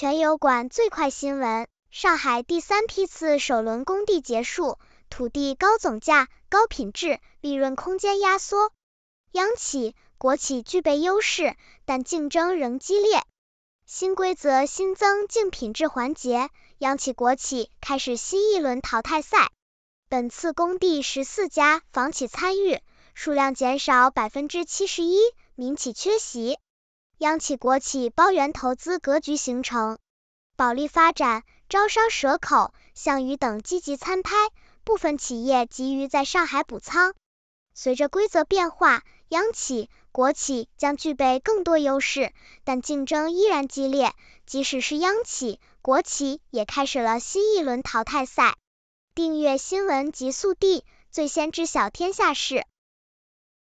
全油管最快新闻：上海第三批次首轮工地结束，土地高总价、高品质，利润空间压缩。央企、国企具备优势，但竞争仍激烈。新规则新增竞品质环节，央企、国企开始新一轮淘汰赛。本次工地十四家房企参与，数量减少百分之七十一，民企缺席。央企、国企包圆投资格局形成，保利发展、招商蛇口、项羽等积极参拍，部分企业急于在上海补仓。随着规则变化，央企、国企将具备更多优势，但竞争依然激烈。即使是央企、国企，也开始了新一轮淘汰赛。订阅新闻极速递，最先知晓天下事。